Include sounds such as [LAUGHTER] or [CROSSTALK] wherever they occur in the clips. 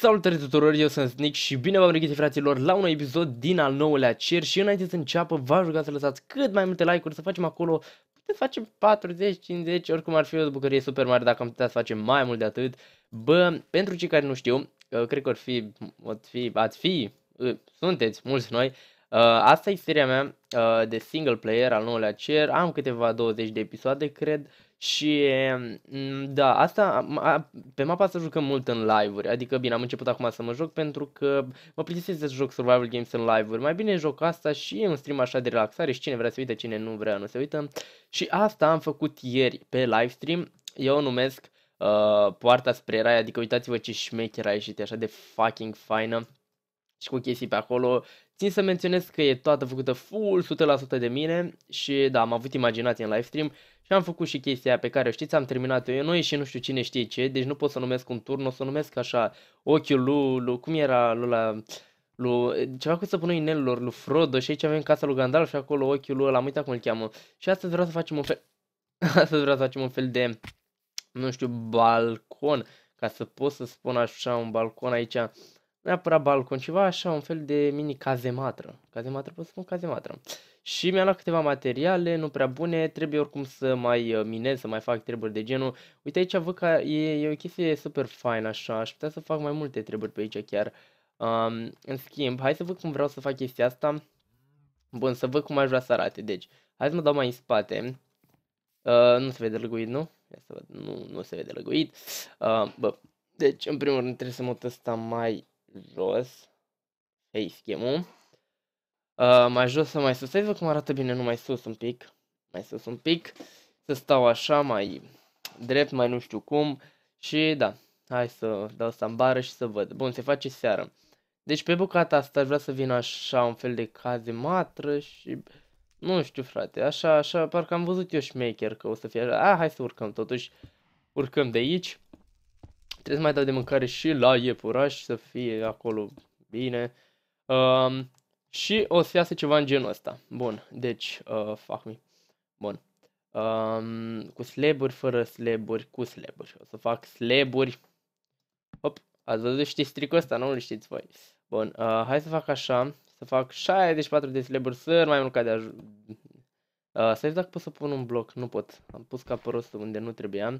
Salutare tuturor, eu sunt Nick și bine v-am regăsit fraților la un episod din al nouălea cer și înainte să înceapă v-aș ruga să lăsați cât mai multe like-uri, să facem acolo, să facem 40, 50, oricum ar fi o bucurie super mare dacă am putea să facem mai mult de atât. Bă, pentru cei care nu știu, uh, cred că ar fi, ați fi, ați uh, fi, sunteți mulți noi, uh, asta e seria mea de single player al nouălea cer, am câteva 20 de episoade, cred, și mm, da, asta pe mapa asta jucăm mult în live-uri. Adică bine, am început acum să mă joc pentru că mă plictisesc să joc survival games în live-uri. Mai bine joc asta și e un stream așa de relaxare și cine vrea să uite, cine nu vrea, nu se uită. Și asta am făcut ieri pe live stream. Eu o numesc uh, Poarta spre Rai, adică uitați-vă ce șmecher a ieșit, e așa de fucking faină și cu chestii pe acolo Țin să menționez că e toată făcută full 100% de mine și da, am avut imaginație în live stream și am făcut și chestia pe care știți, am terminat-o eu noi și nu știu cine știe ce, deci nu pot să numesc un turn, o să numesc așa ochiul lui, lui cum era lui la... Lui, ceva cu stăpânul inelilor, lui Frodo și aici avem casa lui Gandalf și acolo ochiul lui, ăla, am uitat cum îl cheamă. Și astăzi vreau să facem un fel, [LAUGHS] astăzi vreau să facem un fel de, nu știu, balcon, ca să pot să spun așa un balcon aici, neapărat balcon, ceva așa, un fel de mini cazematră. Cazematră, pot să spun cazematră. Și mi-am luat câteva materiale, nu prea bune, trebuie oricum să mai uh, minez, să mai fac treburi de genul. Uite aici văd că e, e o chestie super fine așa, aș putea să fac mai multe treburi pe aici chiar. Um, în schimb, hai să văd cum vreau să fac chestia asta. Bun, să văd cum aș vrea să arate. Deci, hai să mă dau mai în spate. Uh, nu se vede lăguit, nu? Ia să văd. Nu, nu se vede lăguit. Uh, bă. Deci, în primul rând, trebuie să mă ăsta mai jos. Face scheme Uh, mai jos sau mai sus. Hai văd cum arată bine, nu mai sus un pic. Mai sus un pic. Să stau așa, mai drept, mai nu știu cum. Și da, hai să dau sambară și să văd. Bun, se face seară. Deci pe bucata asta aș vrea să vin așa un fel de cazematră și... Nu știu frate, așa, așa, parcă am văzut eu șmecher că o să fie așa. Ah, hai să urcăm totuși. Urcăm de aici. Trebuie să mai dau de mâncare și la iepuraș, să fie acolo bine. Um, și o să iasă ceva în genul ăsta. Bun, deci, uh, fac mi Bun. Um, cu sleburi, fără sleburi, cu sleburi. O să fac sleburi. Hop, ați văzut, știți tricul ăsta, nu? l știți voi. Bun, uh, hai să fac așa. Să fac 64 de sleburi, să mai mult ca de aj- uh, Să vezi dacă pot să pun un bloc. Nu pot. Am pus capărostul unde nu trebuia.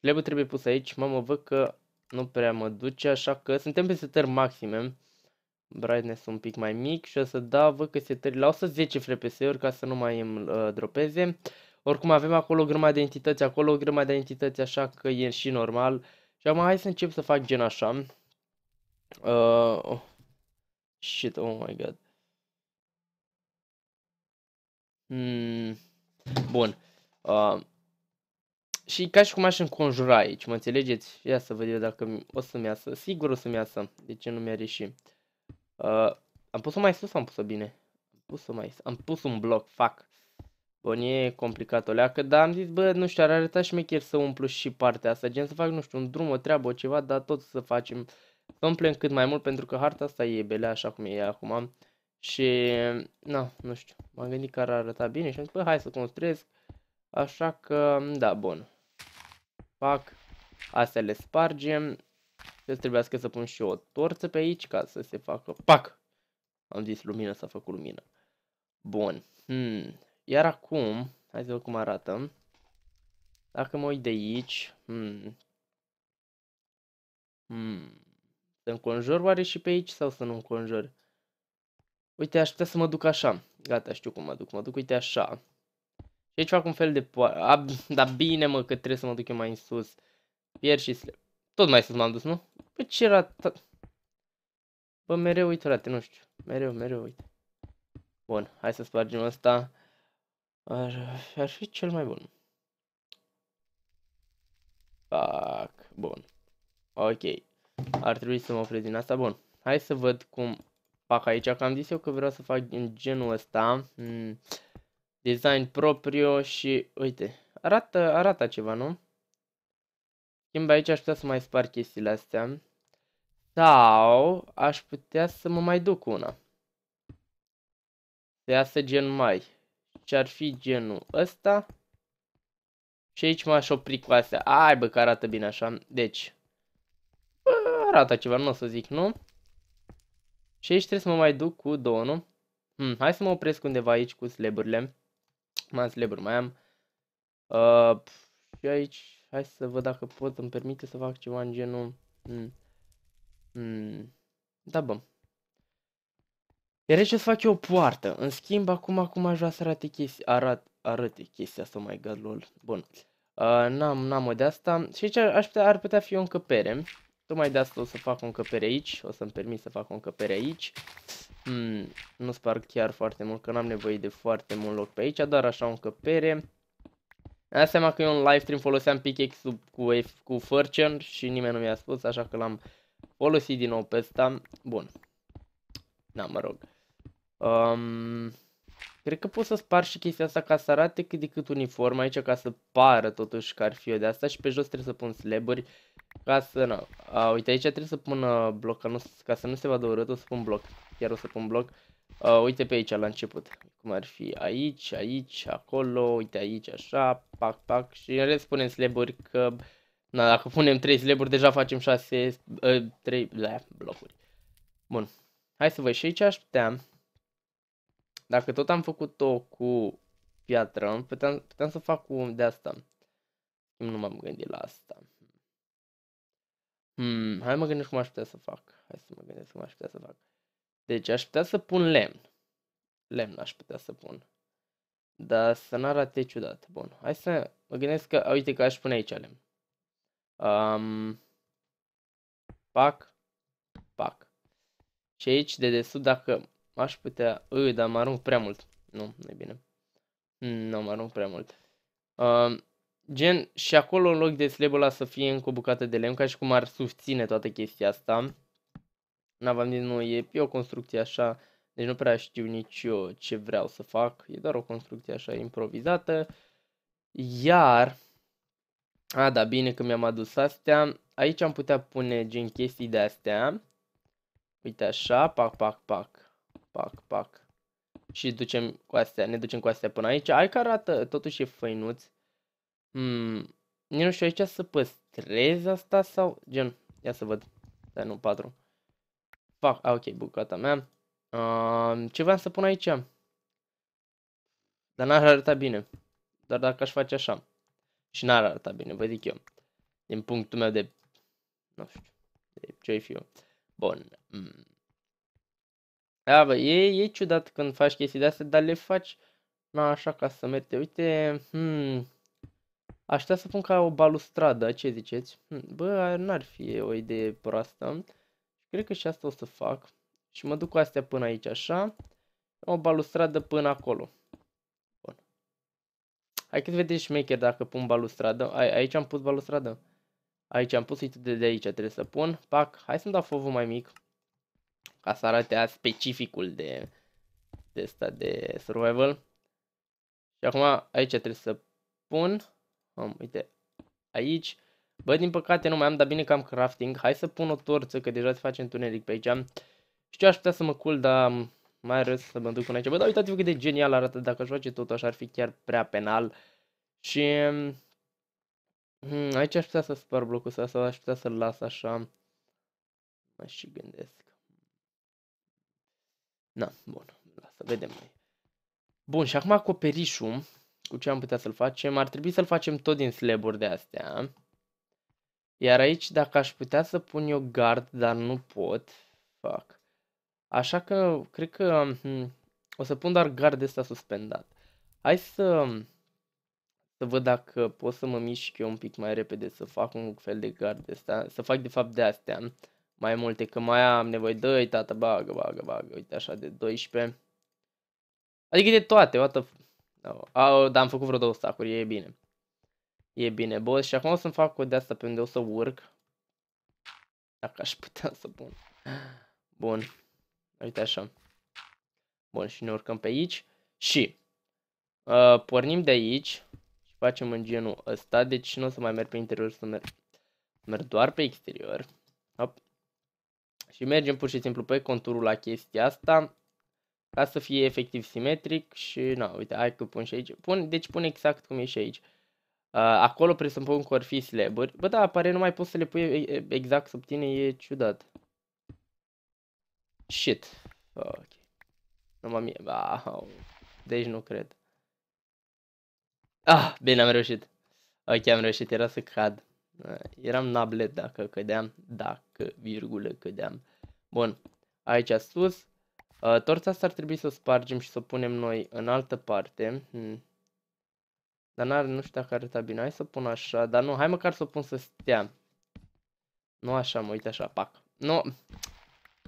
Slab trebuie pus aici. Mamă, văd că nu prea mă duce, așa că suntem pe setări maxime. Brightness un pic mai mic și o să da, văd că setări la 110 FPS-uri ca să nu mai îmi uh, dropeze. Oricum avem acolo grămadă de entități, acolo o de entități, așa că e și normal. Și acum hai să încep să fac gen așa. Uh, oh. Shit, oh my god. Hmm. Bun. Uh, și ca și cum aș înconjura aici, mă înțelegeți? Ia să văd eu dacă o să-mi iasă. Sigur o să-mi iasă. De ce nu mi-a Uh, am pus-o mai sus am pus-o bine? Am pus-o mai sus. Am pus un bloc, fac. Bun, e complicat o leacă, dar am zis, bă, nu știu, ar arăta șmecher să umplu și partea asta. Gen să fac, nu știu, un drum, o treabă, o ceva, dar tot să facem. Să umplem cât mai mult, pentru că harta asta e belea așa cum e ea acum. Și, na, nu știu, m-am gândit că ar arăta bine și am zis, bă, hai să construiesc. Așa că, da, bun fac. Astea le spargem. Trebuie să trebuiască să pun și o torță pe aici ca să se facă pac. Am zis lumină, s-a făcut lumină. Bun. Hmm. Iar acum, hai să văd cum arată. Dacă mă uit de aici, hmm. Hmm. Să înconjor oare și pe aici sau să nu înconjor? Uite, aș putea să mă duc așa. Gata, știu cum mă duc. Mă duc, uite, așa. Și aici fac un fel de poartă. Dar bine, mă, că trebuie să mă duc eu mai în sus. Pier și slep. Tot mai sus m-am dus, nu? Bă, păi ce ta... Bă, mereu uit, frate, nu știu. Mereu, mereu uit. Bun, hai să spargem asta. Ar, ar fi cel mai bun. Fac, bun. Ok. Ar trebui să mă opresc din asta. Bun. Hai să văd cum fac aici. Că am zis eu că vreau să fac în genul ăsta. Mm design propriu și uite, arată, arată ceva, nu? Schimb aici aș putea să mai spar chestiile astea. Sau aș putea să mă mai duc una. Să iasă gen mai. Ce ar fi genul ăsta. Și aici m-aș opri cu astea. Ai bă că arată bine așa. Deci. Bă, arată ceva, nu o să zic nu. Și aici trebuie să mă mai duc cu două, nu? Hmm, hai să mă opresc undeva aici cu sleburile. Mai leburi mai am. Uh, și aici, hai să văd dacă pot, îmi permite să fac ceva în genul... Mm. Mm. Da, bă. Iar aici o să fac eu o poartă. În schimb, acum, acum aș vrea să arate chestia, arat, arate chestia asta, mai god, lol. Bun. Uh, n-am, n-am de asta. Și aici aș putea, ar putea fi o încăpere. Tocmai de asta o să fac o încăpere aici, o să-mi permit să fac o încăpere aici. Mm, nu sparg chiar foarte mult, că n-am nevoie de foarte mult loc pe aici, dar așa o încăpere. Mi-am dat seama că eu în live stream foloseam pickex cu, cu Furchen și nimeni nu mi-a spus, așa că l-am folosit din nou pe ăsta. Bun. Da, mă rog. Um, cred că pot să spar și chestia asta ca să arate cât de cât uniform aici, ca să pară totuși că ar fi eu de asta și pe jos trebuie să pun slaburi. uri ca să, na, a, uite aici trebuie să pun bloc, ca, nu, ca să nu se vadă urât, o să pun bloc, chiar o să pun bloc. A, uite pe aici la început, cum ar fi aici, aici, acolo, uite aici, așa, pac, pac și în rest punem sleburi că, na, dacă punem 3 sleburi, deja facem 6, 3, blocuri. Bun, hai să văd și aici aș putea, dacă tot am făcut-o cu piatră, puteam, puteam să fac cu de asta. Nu m-am gândit la asta. Hmm, hai mă gândesc cum aș putea să fac. Hai să mă gândesc cum aș putea să fac. Deci aș putea să pun lemn. Lemn aș putea să pun. Dar să n-arate ciudat. Bun, hai să mă gândesc că, uite că aș pune aici lemn. Um, pac, pac. Și aici de desubt dacă aș putea... Ui, dar mă arunc prea mult. Nu, nu e bine. Nu, mă arunc prea mult. Um, Gen, și acolo în loc de slab ăla să fie încă o bucată de lemn, ca și cum ar susține toată chestia asta. N am zis, nu, e, e o construcție așa, deci nu prea știu nici eu ce vreau să fac, e doar o construcție așa improvizată. Iar, a, da, bine că mi-am adus astea, aici am putea pune gen chestii de astea. Uite așa, pac, pac, pac, pac, pac. Și ducem cu astea, ne ducem cu astea până aici. Ai că arată, totuși e făinuți. Hmm, nu știu aici să păstrez asta sau... Gen, ia să văd. Da, nu, 4. Fac, ah, ok, bucata mea. Uh, ce vreau să pun aici? Dar n-ar arăta bine. Doar dacă aș face așa. Și n-ar arăta bine, vă zic eu. Din punctul meu de... Nu știu. De ce fi eu. Bun. Mm. Da, bă, e, e ciudat când faci chestii de astea, dar le faci... Na, așa ca să merte. Uite, hmm, Aș putea să pun ca o balustradă, ce ziceți? Hm, bă, n-ar fi o idee proastă. Cred că și asta o să fac. Și mă duc cu astea până aici, așa. O balustradă până acolo. Bun. Hai că vedeți șmecher dacă pun balustradă. A, aici am pus balustradă. Aici am pus, uite de, de aici trebuie să pun. Pac, hai să-mi dau fovul mai mic. Ca să arate specificul de, de, asta, de survival. Și acum aici trebuie să pun. Am, uite, aici. Bă, din păcate nu mai am, dar bine că am crafting. Hai să pun o torță, că deja se face întuneric pe aici. Știu, aș putea să mă cul, dar mai ales să mă duc până aici. Bă, dar uitați-vă cât de genial arată. Dacă aș face tot așa, ar fi chiar prea penal. Și hmm, aici aș putea să spar blocul ăsta sau aș putea să-l las așa. Mai și gândesc. Na, bun. Lasă, vedem mai Bun, și acum acoperișul cu ce am putea să-l facem? Ar trebui să-l facem tot din slaburi de astea. Iar aici, dacă aș putea să pun eu gard, dar nu pot, fac. Așa că, cred că hmm, o să pun doar gard ăsta suspendat. Hai să, să văd dacă pot să mă mișc eu un pic mai repede, să fac un fel de gard ăsta, să fac de fapt de astea mai multe, că mai am nevoie de, ei tată, bagă, bagă, bagă, uite așa, de 12. Adică de toate, what the au, dar am făcut vreo două stacuri, e bine. E bine, boss. Și acum o să-mi fac o de asta pe unde o să urc. Dacă aș putea să pun. Bun. Uite așa. Bun, și ne urcăm pe aici. Și uh, pornim de aici și facem în genul ăsta. Deci nu o să mai merg pe interior, să merg, merg doar pe exterior. Hop. Și mergem pur și simplu pe conturul la chestia asta ca să fie efectiv simetric și, nu uite, hai că pun și aici. Pun, deci pun exact cum e și aici. Uh, acolo presupun că or fi slaburi. Bă, da, pare mai poți să le pui exact sub tine, e ciudat. Shit. Ok. nu mă mie. Wow. Deci nu cred. Ah, bine, am reușit. Ok, am reușit, era să cad. Uh, eram nablet dacă cădeam, dacă, virgulă, cădeam. Bun, aici sus, Uh, torța asta ar trebui să o spargem și să o punem noi în altă parte. Hmm. Dar n-ar, nu știu dacă arăta bine. Hai să o pun așa. Dar nu, hai măcar să o pun să stea. Nu așa, mă uite așa, pac. Nu.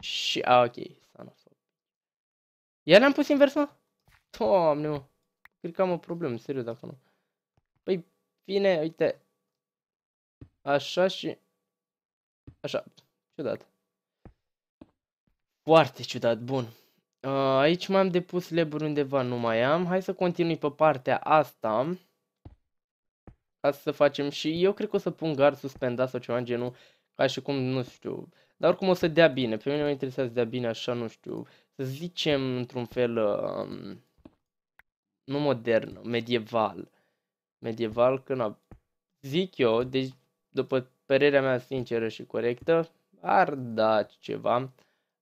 Și, a, ok. Iar le-am pus invers, mă? Doamne, mă. Cred că am o problemă, serios, dacă nu. Păi, bine, uite. Așa și... Așa, ciudat. Foarte ciudat, bun. Uh, aici m-am depus leburi undeva, nu mai am. Hai să continui pe partea asta. Ca să facem și eu cred că o să pun gard suspendat sau ceva în genul. Ca și cum, nu știu. Dar oricum o să dea bine. Pe mine mă interesează să dea bine așa, nu știu. Să zicem într-un fel... Um, nu modern, medieval. Medieval, că na, zic eu, deci după părerea mea sinceră și corectă, ar da ceva.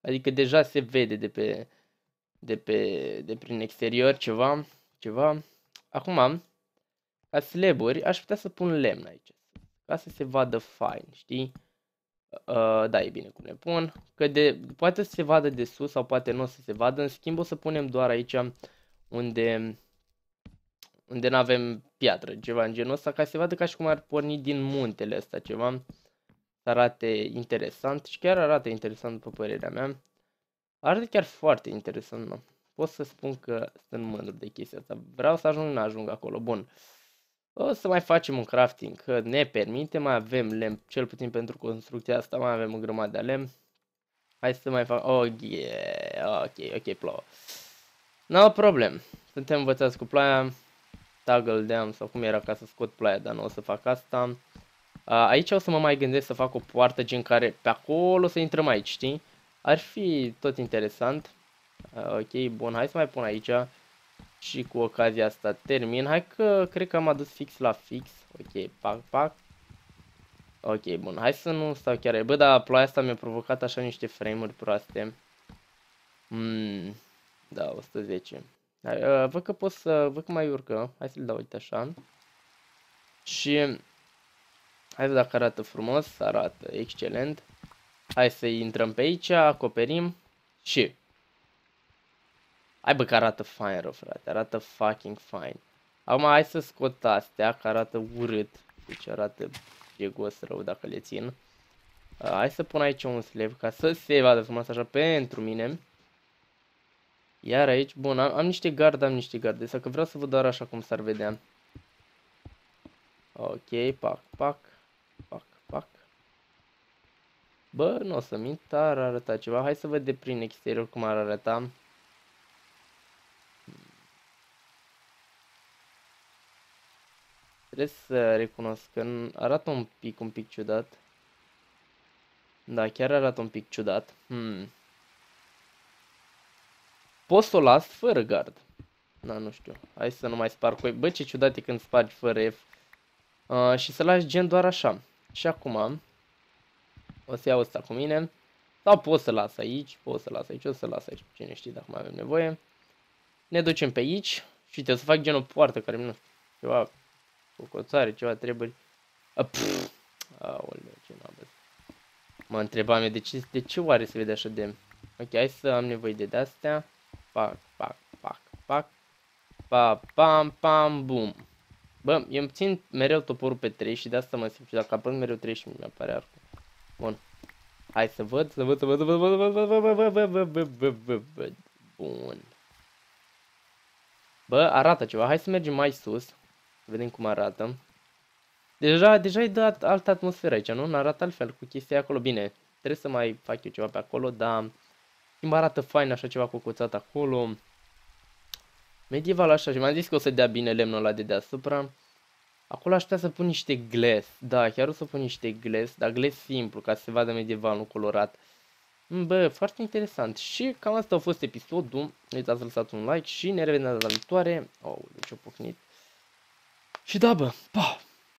Adică deja se vede de pe, de pe, de prin exterior ceva, ceva. Acum, ca sleburi, aș putea să pun lemn aici. Ca să se vadă fain, știi? Uh, uh da, e bine cum ne pun. Că de, poate să se vadă de sus sau poate nu o să se vadă. În schimb o să punem doar aici unde unde nu avem piatră, ceva în genul ăsta, ca să se vadă ca și cum ar porni din muntele ăsta ceva să arate interesant și chiar arată interesant după părerea mea. Arată chiar foarte interesant, mă. Pot să spun că sunt mândru de chestia asta. Vreau să ajung, nu ajung acolo. Bun. O să mai facem un crafting, că ne permite, mai avem lemn, cel puțin pentru construcția asta, mai avem o grămadă de lemn. Hai să mai fac, oh yeah, ok, ok, plouă. No problem, suntem învățați cu ploaia, toggle deam sau cum era ca să scot ploaia, dar nu o să fac asta. Uh, aici o să mă mai gândesc să fac o poartă gen care pe acolo să intrăm aici, știi? Ar fi tot interesant. Uh, ok, bun, hai să mai pun aici. Și cu ocazia asta termin. Hai că cred că am adus fix la fix. Ok, pac, pac. Ok, bun, hai să nu stau chiar Bă, dar ploaia asta mi-a provocat așa niște frame-uri proaste. Mm, da, 110. Hai, uh, văd că pot să... Văd că mai urcă. Hai să-l dau, uite așa. Și Hai dacă arată frumos, arată excelent. Hai să intrăm pe aici, acoperim și... Hai bă că arată fine rău, frate, arată fucking fine. Acum hai să scot astea, că arată urât. Deci arată jegos rău dacă le țin. Uh, hai să pun aici un slave ca să se vadă frumos așa pentru mine. Iar aici, bun, am, am niște garde, am niște garde, să că vreau să văd doar așa cum s-ar vedea. Ok, pac, pac. Bă, nu o să mint, dar ar arăta ceva. Hai să văd de prin exterior cum ar arăta. Trebuie să recunosc că arată un pic, un pic ciudat. Da, chiar arată un pic ciudat. Hmm. Poți să o las fără gard. Da, nu știu. Hai să nu mai spar cu Bă, ce ciudat e când spargi fără F. Uh, și să lași gen doar așa. Și acum... am. O să iau asta cu mine. Sau pot să las aici, pot să las aici, o să las aici, cine știe dacă mai avem nevoie. Ne ducem pe aici și te să fac genul poartă care nu ceva cu coțare, ceva treburi. Aoleu, ce n Mă întrebam eu de ce, de ce oare se vede așa de... Ok, hai să am nevoie de de-astea. Pac, pac, pac, pac. Pa, pam, pam, bum. Bă, eu îmi țin mereu toporul pe 3 și de asta mă simt și dacă apăr mereu 3 și mi apare arcul. Bun. Hai să văd, să văd, să văd, să văd, să văd, să văd, să văd, să văd, să văd. să văd Bun. Bă, arată ceva. Hai să mergem mai sus. Vedem cum arată. Deja, deja e dat altă atmosferă aici, nu? N-arată altfel cu chestia acolo. Bine, trebuie să mai fac eu ceva pe acolo, dar îmi arată fain așa ceva cu cuțat acolo. Medieval așa și m am zis că o să dea bine lemnul ăla de deasupra. Acolo aș putea să pun niște gles. Da, chiar o să pun niște gles, dar gles simplu, ca să se vadă medieval, nu colorat. Bă, foarte interesant. Și cam asta a fost episodul. Nu uitați să lăsați un like și ne revedem data viitoare. Oh, deci o pocnit. Și da, bă, pa!